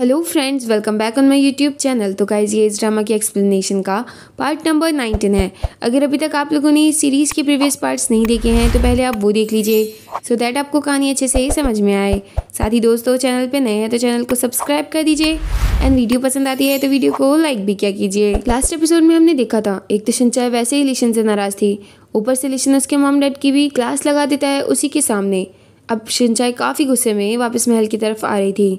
hello friends welcome back on my YouTube channel तो guys ये इस ड्रामा की एक्सप्लेनेशन का पार्ट नंबर नाइनटीन है अगर अभी तक आप लोगों ने इस सीरीज़ के प्रीवियस पार्ट्स नहीं देखे हैं तो पहले आप वो देख लीजिए सो so दैट आपको कहानी अच्छे से ही समझ में आए साथ ही दोस्तों चैनल पे नए हैं तो चैनल को सब्सक्राइब कर दीजिए एंड वीडियो पसंद आती है तो वीडियो को लाइक भी क्या कीजिए लास्ट एपिसोड में हमने देखा था एक तो शिनचाई वैसे ही लिशन से नाराज़ थी ऊपर से लिशन उसके मॉम डैड की भी क्लास लगा देता है उसी के सामने अब शिनचाई काफ़ी गुस्से में वापस महल की तरफ आ रही थी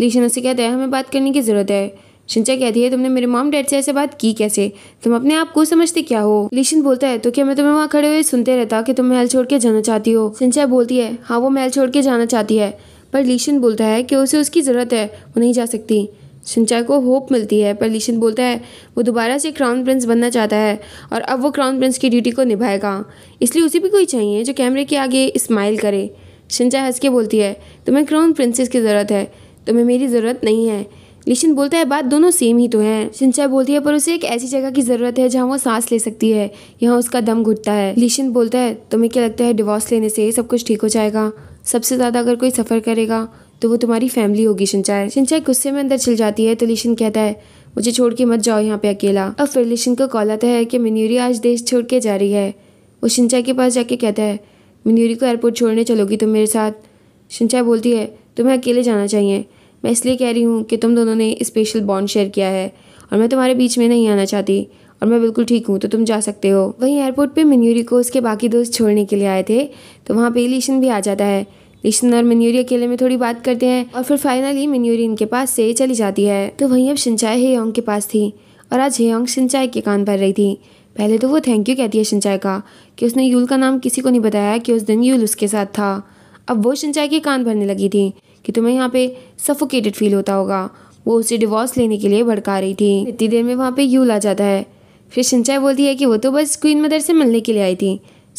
लीशन से कहता है हमें बात करने की ज़रूरत है शिंचा कहती है तुमने मेरे मॉम डैड से ऐसे बात की कैसे तुम अपने आप को समझते क्या हो लिशन बोलता है तो क्या मैं तुम्हें वहाँ खड़े हुए सुनते रहता कि तुम महल छोड़ के जाना चाहती हो शिंचा बोलती है हाँ वो महल छोड़ के जाना चाहती है पर लिशन बोलता है कि उसे उसकी ज़रूरत है वो नहीं जा सकती शिंचा को होप मिलती है पर लिशन बोलता है वो दोबारा से क्राउन प्रिंस बनना चाहता है और अब वो क्राउन प्रिंस की ड्यूटी को निभाएगा इसलिए उसे भी कोई चाहिए जो कैमरे के आगे स्माइल करे शिंचा हंस के बोलती है तुम्हें क्राउन प्रिंसेस की ज़रूरत है तुम्हें तो मेरी ज़रूरत नहीं है लिशन बोलता है बात दोनों सेम ही तो है सिंचाई बोलती है पर उसे एक ऐसी जगह की ज़रूरत है जहाँ वो सांस ले सकती है यहाँ उसका दम घुटता है लिशन बोलता है तुम्हें क्या लगता है डिवोर्स लेने से सब कुछ ठीक हो जाएगा सबसे ज़्यादा अगर कोई सफ़र करेगा तो वो तुम्हारी फैमिली होगी सिंचाई सिंचाई गुस्से में अंदर चल जाती है तो लिशन कहता है मुझे छोड़ के मत जाओ यहाँ पे अकेला अब फिर लिशन को कॉल आता है कि मिन्यूरी आज देश छोड़ के जा रही है वो सिंचाई के पास जाके कहता है मिन्यूरी को एयरपोर्ट छोड़ने चलोगी तुम मेरे साथ सिंचाई बोलती है तुम्हें अकेले जाना चाहिए मैं इसलिए कह रही हूँ कि तुम दोनों ने स्पेशल बॉन्ड शेयर किया है और मैं तुम्हारे बीच में नहीं आना चाहती और मैं बिल्कुल ठीक हूँ तो तुम जा सकते हो वहीं एयरपोर्ट पर मन्यूरी को उसके बाकी दोस्त छोड़ने के लिए आए थे तो वहाँ पर लीशन भी आ जाता है लीशन और मन्यूरी अकेले में थोड़ी बात करते हैं और फिर फाइनली मन्यूरी इनके पास से चली जाती है तो वहीं अब सिंचाई हेयोंग के पास थी और आज हेयोंग सिंचाई के कान भर रही थी पहले तो वो थैंक यू कहती है सिंचाई का कि उसने यूल का नाम किसी को नहीं बताया कि उस दिन यूल उसके साथ था अब वो सिंचाई के कान भरने लगी थी कि तुम्हें यहाँ पे सफोकेटेड फील होता होगा वो उसे डिवोर्स लेने के लिए भड़का रही थी इतनी देर में वहाँ पे यूल आ जाता है फिर सिंचाई बोलती है कि वो तो बस क्वीन मदर से मिलने के लिए आई थी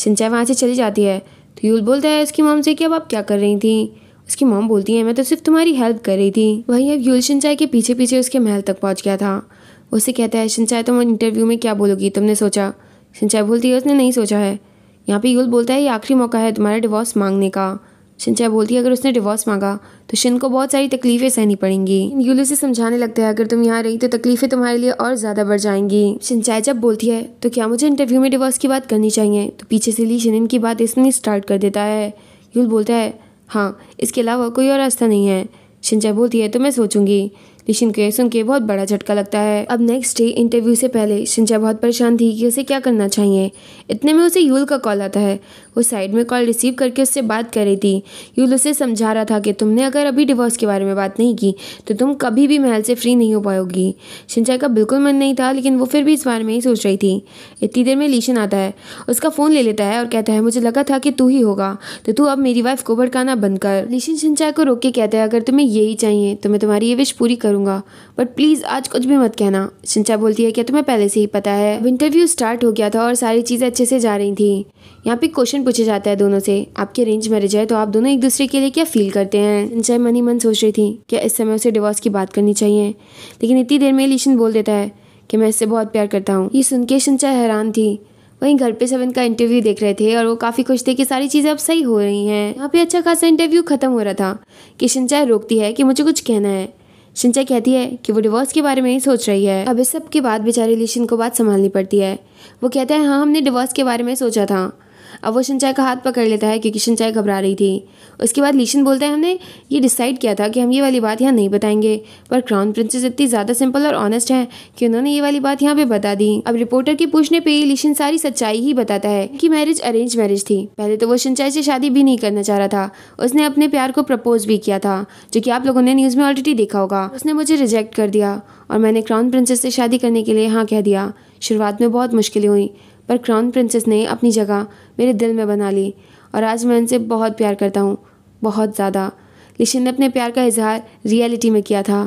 सिंचाई वहाँ से चली जाती है तो यूल बोलता है उसकी मॉम से कि अब आप क्या कर रही थी उसकी मॉम बोलती है मैं तो सिर्फ तुम्हारी हेल्प कर रही थी वही अब यूल सिंचाई के पीछे पीछे उसके महल तक पहुँच गया था उसे कहता है सिंचाई तुम इंटरव्यू में क्या बोलोगी तुमने सोचा सिंचाई बोलती है उसने नहीं सोचा है यहाँ पे यूल बोलता है ये आखिरी मौका है तुम्हारा डिवोर्स मांगने का शिनचा बोलती है अगर उसने डिवोर्स मांगा तो शिन को बहुत सारी तकलीफ़ें सहनी पड़ेंगी यूली से समझाने लगता है अगर तुम यहाँ रही तो तकलीफ़ें तुम्हारे लिए और ज़्यादा बढ़ जाएंगी शिनचाई जब बोलती है तो क्या मुझे इंटरव्यू में डिवोर्स की बात करनी चाहिए तो पीछे से ली शिन की बात इसने स्टार्ट कर देता है यूल बोलता है हाँ इसके अलावा कोई और रास्ता नहीं है शिनचाई बोलती है तो मैं सोचूंगी लेकिन के सुन के बहुत बड़ा झटका लगता है अब नेक्स्ट डे इंटरव्यू से पहले शिंजा बहुत परेशान थी कि उसे क्या करना चाहिए इतने में उसे यूल का कॉल आता है वो साइड में कॉल रिसीव करके उससे बात कर रही थी यूल उसे समझा रहा था कि तुमने अगर अभी डिवोर्स के बारे में बात नहीं की तो तुम कभी भी महल से फ्री नहीं हो पाओगी शिंजा का बिल्कुल मन नहीं था लेकिन वो फिर भी इस बारे में ही सोच रही थी इतनी देर में लीशन आता है उसका फ़ोन ले लेता है और कहता है मुझे लगा था कि तू ही होगा तो तू अब मेरी वाइफ को भड़काना बंद कर लीशन शिंचा को रोक के कहता है अगर तुम्हें यही चाहिए तो मैं तुम्हारी ये विश पूरी कर करूँगा बट प्लीज़ आज कुछ भी मत कहना सिंचा बोलती है क्या तुम्हें पहले से ही पता है इंटरव्यू स्टार्ट हो गया था और सारी चीज़ें अच्छे से जा रही थी यहाँ पे क्वेश्चन पूछा जाता है दोनों से आपके अरेंज मैरिज है तो आप दोनों एक दूसरे के लिए क्या फील करते हैं सिंचाई मन ही मन सोच रही थी क्या इस समय उसे डिवॉर्स की बात करनी चाहिए लेकिन इतनी देर में लिशन बोल देता है कि मैं इससे बहुत प्यार करता हूँ ये सुन के सिंचाई हैरान थी वहीं घर पे सब इनका इंटरव्यू देख रहे थे और वो काफ़ी खुश थे कि सारी चीज़ें अब सही हो रही हैं यहाँ पे अच्छा खासा इंटरव्यू ख़त्म हो रहा था कि सिंचाई रोकती है कि मुझे कुछ कहना है सिंचा कहती है कि वो डिवोर्स के बारे में ही सोच रही है अब इस सब के बाद बेचारी लिशिन को बात संभालनी पड़ती है वो कहता है हाँ हमने डिवोर्स के बारे में सोचा था अब वो शिनचाई का हाथ पकड़ लेता है क्योंकि शिनचाई घबरा रही थी उसके बाद लीशन बोलता है हमने ये डिसाइड किया था कि हम ये वाली बात यहाँ नहीं बताएंगे पर क्राउन प्रिंसेस इतनी ज़्यादा सिंपल और ऑनेस्ट है कि उन्होंने ये वाली बात यहाँ पे बता दी अब रिपोर्टर के पूछने पर लीशन सारी सच्चाई ही बताता है कि मैरिज अरेंज मैरिज थी पहले तो वो शिनचाई से शादी भी नहीं करना चाह रहा था उसने अपने प्यार को प्रपोज भी किया था जो कि आप लोगों ने न्यूज़ में ऑलरेडी देखा होगा उसने मुझे रिजेक्ट कर दिया और मैंने क्राउन प्रिंसेस से शादी करने के लिए हाँ कह दिया शुरुआत में बहुत मुश्किलें हुई पर क्राउन प्रिंसेस ने अपनी जगह मेरे दिल में बना ली और आज मैं उनसे बहुत प्यार करता हूँ बहुत ज़्यादा लिशन ने अपने प्यार का इजहार रियलिटी में किया था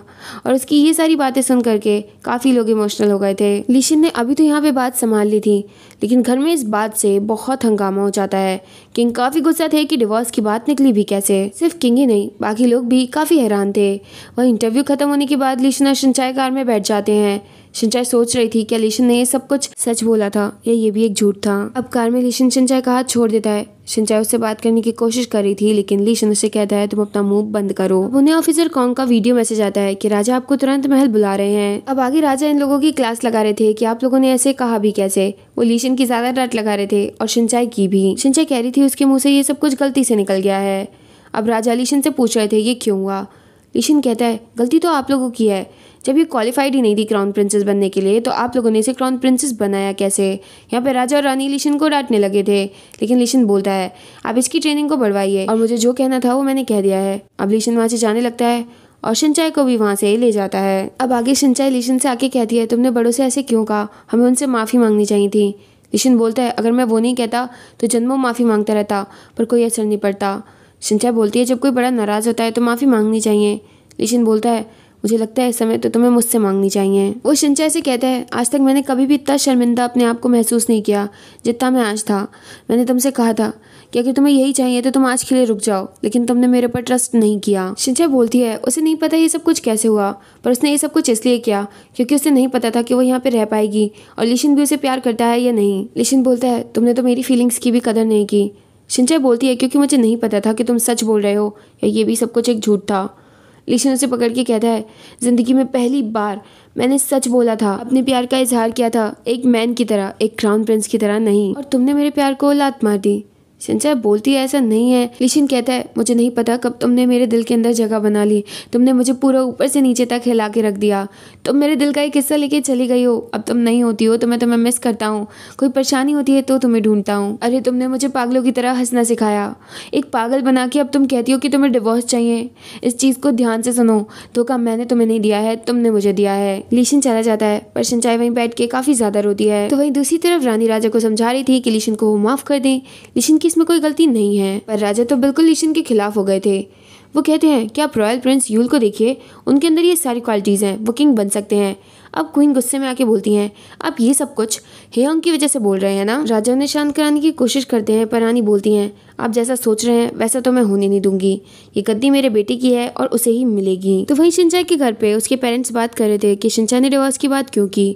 और उसकी ये सारी बातें सुन करके काफ़ी लोग इमोशनल हो गए थे लिशन ने अभी तो यहाँ पे बात संभाल ली थी लेकिन घर में इस बात से बहुत हंगामा हो जाता है किंग काफ़ी गुस्सा थे कि डिवोर्स की बात निकली भी कैसे सिर्फ किंग ही नहीं बाकी लोग भी काफ़ी हैरान थे वह इंटरव्यू खत्म होने के बाद लिशन और शिनचाई कार में बैठ जाते हैं सिंचाई सोच रही थी कि अलीशन ने ये सब कुछ सच बोला था या ये भी एक झूठ था अब कार में लीशन सिंचाई का हाथ छोड़ देता है सिंचाई उससे बात करने की कोशिश कर रही थी लेकिन लीशन उसे कहता है तुम अपना मुंह बंद करो उन्हें ऑफिसर कॉन्ग का वीडियो मैसेज आता है कि राजा आपको तुरंत महल बुला रहे हैं अब आगे राजा इन लोगों की क्लास लगा रहे थे कि आप लोगों ने ऐसे कहा भी कैसे वो लीशन की ज्यादा डट लगा रहे थे और सिंचाई की भी सिंचाई कह रही थी उसके मुंह से ये सब कुछ गलती से निकल गया है अब राजा लीशन से पूछ रहे थे ये क्यों हुआ लिशिन कहता है गलती तो आप लोगों की है जब ये क्वालिफाइड ही नहीं थी क्राउन प्रिंसेस बनने के लिए तो आप लोगों ने इसे क्राउन प्रिंसेस बनाया कैसे यहाँ पे राजा और रानी लिशन को डांटने लगे थे लेकिन लिशन बोलता है आप इसकी ट्रेनिंग को बढ़वाइए और मुझे जो कहना था वो मैंने कह दिया है अब लिशन वहाँ से जाने लगता है और सिंचाई को भी वहाँ से ले जाता है अब आगे सिंचाई लिशन से आके कहती है तुमने बड़ों से ऐसे क्यों कहा हमें उनसे माफ़ी मांगनी चाहिए थी लिशन बोलता है अगर मैं वो नहीं कहता तो जन्मों माफ़ी मांगता रहता पर कोई असर नहीं पड़ता सिंचा बोलती है जब कोई बड़ा नाराज़ होता है तो माफ़ी मांगनी चाहिए लिशिन बोलता है मुझे लगता है इस समय तो तुम्हें मुझसे मांगनी चाहिए वो सिंचा से कहता है आज तक मैंने कभी भी इतना शर्मिंदा अपने आप को महसूस नहीं किया जितना मैं आज था मैंने तुमसे कहा था कि अगर तुम्हें यही चाहिए तो तुम आज के लिए रुक जाओ लेकिन तुमने मेरे पर ट्रस्ट नहीं किया सिंचा बोलती है उसे नहीं पता ये सब कुछ कैसे हुआ पर उसने ये सब कुछ इसलिए किया क्योंकि उसे नहीं पता था कि वो यहाँ पर रह पाएगी और लिशिन भी उसे प्यार करता है या नहीं लिशिन बोलता है तुमने तो मेरी फीलिंग्स की भी कदर नहीं की सिंचय बोलती है क्योंकि मुझे नहीं पता था कि तुम सच बोल रहे हो या ये भी सब कुछ एक झूठ था लिशन उसे पकड़ के कहता है ज़िंदगी में पहली बार मैंने सच बोला था अपने प्यार का इजहार किया था एक मैन की तरह एक क्राउन प्रिंस की तरह नहीं और तुमने मेरे प्यार को लात मार दी संजय बोलती है ऐसा नहीं है लिशिन कहता है मुझे नहीं पता कब तुमने मेरे दिल के अंदर जगह बना ली तुमने मुझे पूरा ऊपर से नीचे तक हिला के रख दिया तुम मेरे दिल का एक हिस्सा लेके चली गई हो अब तुम नहीं होती हो तो मैं तुम्हें मिस करता हूँ कोई परेशानी होती है तो तुम्हें ढूंढता हूँ अरे तुमने मुझे पागलों की तरह हंसना सिखाया एक पागल बना के अब तुम कहती हो कि तुम्हें डिवोर्स चाहिए इस चीज़ को ध्यान से सुनो तो मैंने तुम्हें नहीं दिया है तुमने मुझे दिया है लिशन चला जाता है पर सिंचाई वहीं बैठ के काफ़ी ज़्यादा रोती है तो वहीं दूसरी तरफ रानी राजा को समझा रही थी कि लिशन को वो माफ़ कर दें लिशन की इसमें कोई गलती नहीं है पर राजा तो बिल्कुल ईशन के खिलाफ हो गए थे वो कहते हैं कि आप रॉयल प्रिंस यूल को देखिए उनके अंदर ये सारी क्वालिटीज़ हैं वो किंग बन सकते हैं अब क्वीन गुस्से में आके बोलती हैं आप ये सब कुछ हेयंग की वजह से बोल रहे हैं ना राजा उन्हें शांत कराने की कोशिश करते हैं पर रानी बोलती हैं आप जैसा सोच रहे हैं वैसा तो मैं होने नहीं दूंगी ये गद्दी मेरे बेटे की है और उसे ही मिलेगी तो वहीं शिंचा के घर पे उसके पेरेंट्स बात कर रहे थे कि शिंचा ने डिवोर्स की बात क्यों की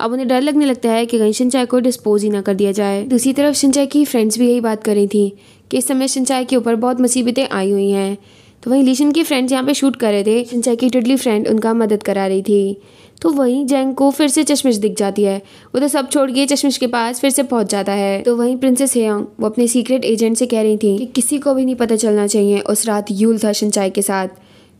अब उन्हें डर लगने लगता है कि कहीं सिंचाई को डिस्पोज ही ना कर दिया जाए दूसरी तरफ सिंचाई की फ्रेंड्स भी यही बात कर रही थी कि इस समय सिंचाई के ऊपर बहुत मुसीबतें आई हुई हैं तो वहीं लीशन के फ्रेंड्स यहाँ पे शूट कर रहे थे सिंचाई की टिडली फ्रेंड उनका मदद करा रही थी तो वहीं जैंग को फिर से चश्मिश दिख जाती है उधर तो सब छोड़ के चश्मिश के पास फिर से पहुंच जाता है तो वहीं प्रिंसेस हेयोंग वो अपने सीक्रेट एजेंट से कह रही थी कि किसी को भी नहीं पता चलना चाहिए उस रात यूल था सिंचाई के साथ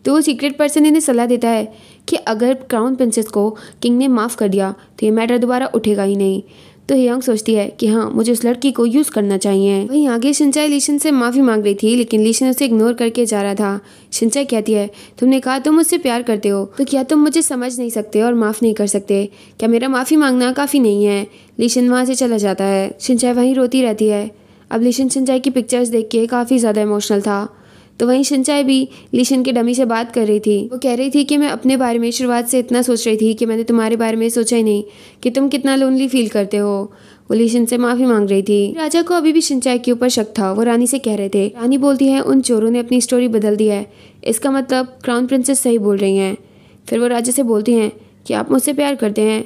तो वो सीक्रेट पर्सन इन्हें सलाह देता है कि अगर क्राउन प्रिंसेस को किंग ने माफ़ कर दिया तो ये मैटर दोबारा उठेगा ही नहीं तो हेयंग सोचती है कि हाँ मुझे उस लड़की को यूज़ करना चाहिए वहीं आगे सिंचाई लीशन से माफ़ी मांग रही थी लेकिन लीशन उसे इग्नोर करके जा रहा था सिंचाई कहती है तुमने कहा तुम मुझसे प्यार करते हो तो क्या तुम मुझे समझ नहीं सकते और माफ़ नहीं कर सकते क्या मेरा माफ़ी मांगना काफ़ी नहीं है लीशन वहाँ से चला जाता है सिंचाई वहीं रोती रहती है अब लीशन सिंचाई की पिक्चर्स देख के काफ़ी ज़्यादा इमोशनल था तो वहीं शिंचाई भी लीशन के डमी से बात कर रही थी वो कह रही थी कि मैं अपने बारे में शुरुआत से इतना सोच रही थी कि मैंने तुम्हारे बारे में सोचा ही नहीं कि तुम कितना लोनली फील करते हो वो लीशन से माफ़ी मांग रही थी राजा को अभी भी सिंचाई के ऊपर शक था वो रानी से कह रहे थे रानी बोलती है उन चोरों ने अपनी स्टोरी बदल दी है इसका मतलब क्राउन प्रिंसेस सही बोल रही हैं फिर वो राजा से बोलती हैं कि आप मुझसे प्यार करते हैं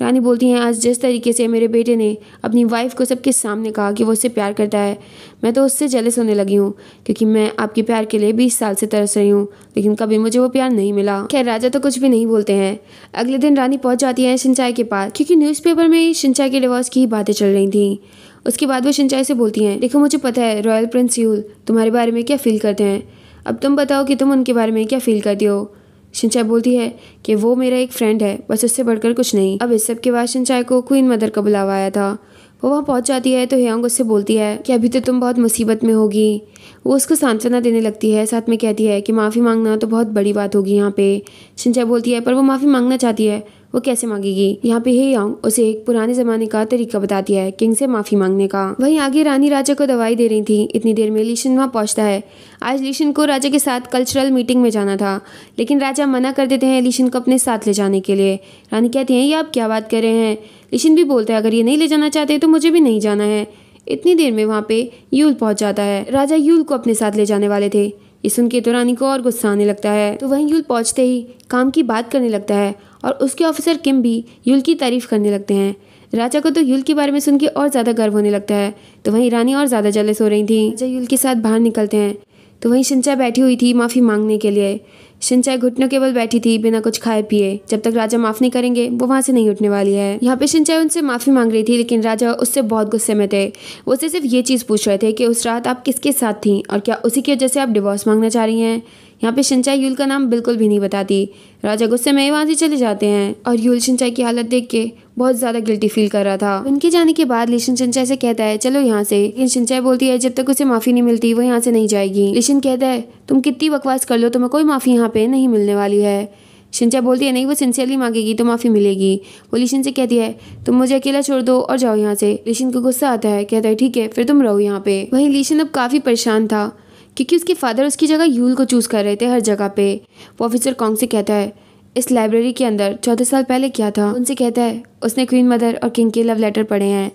रानी बोलती हैं आज जिस तरीके से मेरे बेटे ने अपनी वाइफ को सबके सामने कहा कि वो उससे प्यार करता है मैं तो उससे जलस होने लगी हूँ क्योंकि मैं आपके प्यार के लिए बीस साल से तरस रही हूँ लेकिन कभी मुझे वो प्यार नहीं मिला खैर राजा तो कुछ भी नहीं बोलते हैं अगले दिन रानी पहुँच जाती है सिंचाई के पास क्योंकि न्यूज़पेपर में सिंचाई के डिवॉर्स की ही बातें चल रही थी उसके बाद वो सिंचाई से बोलती हैं देखो मुझे पता है रॉयल प्रिंस यूल तुम्हारे बारे में क्या फील करते हैं अब तुम बताओ कि तुम उनके बारे में क्या फील करते हो शिनचाई बोलती है कि वो मेरा एक फ्रेंड है बस उससे बढ़कर कुछ नहीं अब इस सब के बाद शिनचाई को क्वीन मदर का बुलावा आया था वो वहाँ पहुँच जाती है तो हेयोंग उससे बोलती है कि अभी तो तुम बहुत मुसीबत में होगी वो उसको सांत्वना देने लगती है साथ में कहती है कि माफ़ी मांगना तो बहुत बड़ी बात होगी यहाँ पे शिनचाई बोलती है पर वो माफ़ी मांगना चाहती है वो कैसे मांगेगी यहाँ पे हे यांग उसे एक पुराने जमाने का तरीका बता दिया है किंग से माफी मांगने का वहीं आगे रानी राजा को दवाई दे रही थी इतनी देर में लीशन वहाँ पहुँचता है आज लीशन को राजा के साथ कल्चरल मीटिंग में जाना था लेकिन राजा मना कर देते हैं लीशन को अपने साथ ले जाने के लिए रानी कहती है ये आप क्या बात कर रहे हैं लीशन भी बोलते हैं अगर ये नहीं ले जाना चाहते तो मुझे भी नहीं जाना है इतनी देर में वहाँ पे यूल पहुँच जाता है राजा यूल को अपने साथ ले जाने वाले थे ये सुन के तो रानी को और गुस्सा आने लगता है तो वहीं यूल पहुँचते ही काम की बात करने लगता है और उसके ऑफिसर किम भी युल की तारीफ करने लगते हैं राजा को तो युल के बारे में सुन के और ज़्यादा गर्व होने लगता है तो वहीं रानी और ज़्यादा जलस हो रही थी जब युल के साथ बाहर निकलते हैं तो वहीं शिंचा बैठी हुई थी माफ़ी मांगने के लिए शिंचा घुटनों के बल बैठी थी बिना कुछ खाए पिए जब तक राजा माफ़ नहीं करेंगे वो वहाँ से नहीं उठने वाली है यहाँ पे शिंचा उनसे माफ़ी मांग रही थी लेकिन राजा उससे बहुत गुस्से में थे वो उससे सिर्फ ये चीज़ पूछ रहे थे कि उस रात आप किसके साथ थी और क्या उसी की वजह से आप डिवोर्स मांगना चाह रही हैं यहाँ पे सिंचाई यूल का नाम बिल्कुल भी नहीं बताती राजा गुस्से में वहाँ से चले जाते हैं और यूल सिंचाई की हालत देख के बहुत ज़्यादा गिल्टी फील कर रहा था उनके जाने के बाद लिशन सिंचाई से कहता है चलो यहाँ से लेकिन सिंचाई बोलती है जब तक उसे माफ़ी नहीं मिलती वो यहाँ से नहीं जाएगी लिशन कहता है तुम कितनी बकवास कर लो तुम्हें कोई माफ़ी यहाँ पे नहीं मिलने वाली है सिंचाई बोलती है नहीं वो सिंसियरली मांगेगी तो माफ़ी मिलेगी वो लिशन से कहती है तुम मुझे अकेला छोड़ दो और जाओ यहाँ से लिशन को गुस्सा आता है कहता है ठीक है फिर तुम रहो यहाँ पे वही लिशन अब काफ़ी परेशान था क्योंकि उसके फादर उसकी जगह यूल को चूज़ कर रहे थे हर जगह पे वो ऑफिसर कॉन्ग से कहता है इस लाइब्रेरी के अंदर चौदह साल पहले क्या था उनसे कहता है उसने क्वीन मदर और किंग के लव लेटर पढ़े हैं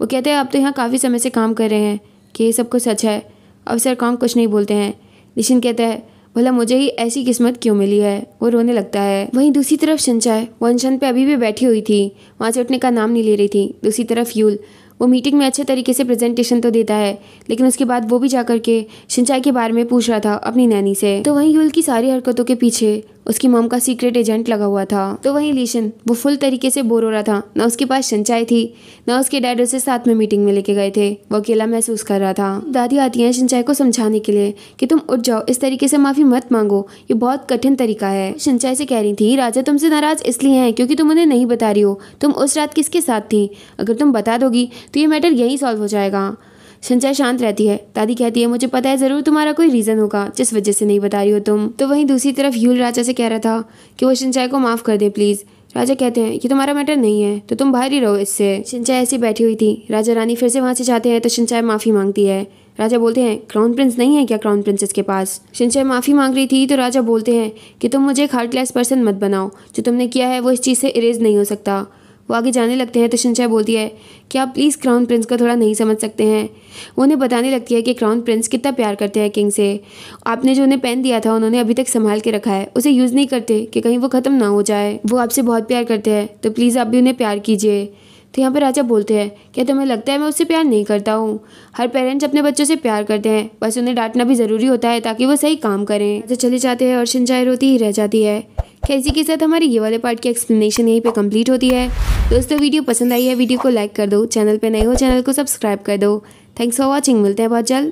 वो कहते हैं आप तो यहाँ काफ़ी समय से काम कर रहे हैं कि ये सब कुछ सच है ऑफिसर कॉन्ग कुछ नहीं बोलते हैं निशिन कहता है भला मुझे ही ऐसी किस्मत क्यों मिली है वो रोने लगता है वहीं दूसरी तरफ शंशाय वंशन पे अभी भी बैठी हुई थी वहाँ से उठने का नाम नहीं ले रही थी दूसरी तरफ यूल वो मीटिंग में अच्छे तरीके से प्रेजेंटेशन तो देता है लेकिन उसके बाद वो भी जा के सिंचाई के बारे में पूछ रहा था अपनी नैनी से तो वहीं युल की सारी हरकतों के पीछे उसकी मॉम का सीक्रेट एजेंट लगा हुआ था तो वहीं लीशन वो फुल तरीके से बोर हो रहा था ना उसके पास सिंचाई थी ना उसके डैड उसे साथ में मीटिंग में लेके गए थे वो अकेला महसूस कर रहा था दादी आती हैं सिंचाई को समझाने के लिए कि तुम उठ जाओ इस तरीके से माफ़ी मत मांगो ये बहुत कठिन तरीका है सिंचाई से कह रही थी राजा तुमसे नाराज इसलिए हैं क्योंकि तुम उन्हें नहीं बता रही हो तुम उस रात किसके साथ थी अगर तुम बता दोगी तो ये मैटर यहीं सॉल्व हो जाएगा संजय शांत रहती है दादी कहती है मुझे पता है ज़रूर तुम्हारा कोई रीज़न होगा जिस वजह से नहीं बता रही हो तुम तो वहीं दूसरी तरफ यूल राजा से कह रहा था कि वो सिंचाई को माफ़ कर दे प्लीज़ राजा कहते हैं कि तुम्हारा मैटर नहीं है तो तुम बाहर ही रहो इससे सिंचाई ऐसी बैठी हुई थी राजा रानी फिर से वहाँ से जाते हैं तो सिंचाई माफ़ी मांगती है राजा बोलते हैं क्राउन प्रिंस नहीं है क्या क्राउन प्रिंसेस के पास सिंचाई माफ़ी मांग रही थी तो राजा बोलते हैं कि तुम मुझे एक हार्ड क्लास पर्सन मत बनाओ जो तुमने किया है वो इस चीज़ से इरेज नहीं हो सकता वो आगे जाने लगते हैं तो शिनचय बोलती है कि आप प्लीज़ क्राउन प्रिंस को थोड़ा नहीं समझ सकते हैं उन्हें बताने लगती है कि क्राउन प्रिंस कितना प्यार करते हैं किंग से आपने जो उन्हें पेन दिया था उन्होंने अभी तक संभाल के रखा है उसे यूज़ नहीं करते कि कहीं वो ख़त्म ना हो जाए वो आपसे बहुत प्यार करते हैं तो प्लीज़ आप भी उन्हें प्यार कीजिए तो यहाँ पर राजा बोलते हैं क्या तुम्हें लगता है मैं उससे प्यार नहीं करता हूँ हर पेरेंट्स अपने बच्चों से प्यार करते हैं बस उन्हें डांटना भी ज़रूरी होता है ताकि वो सही काम करें राजा चले जाते हैं और शिंजाई रोती ही रह जाती है क्या इसी के साथ हमारी ये वाले पार्ट की एक्सप्लेनेशन यहीं पे कंप्लीट होती है दोस्तों वीडियो पसंद आई है वीडियो को लाइक कर दो चैनल पे नए हो चैनल को सब्सक्राइब कर दो थैंक्स फॉर वॉचिंग मिलते हैं बहुत जल्द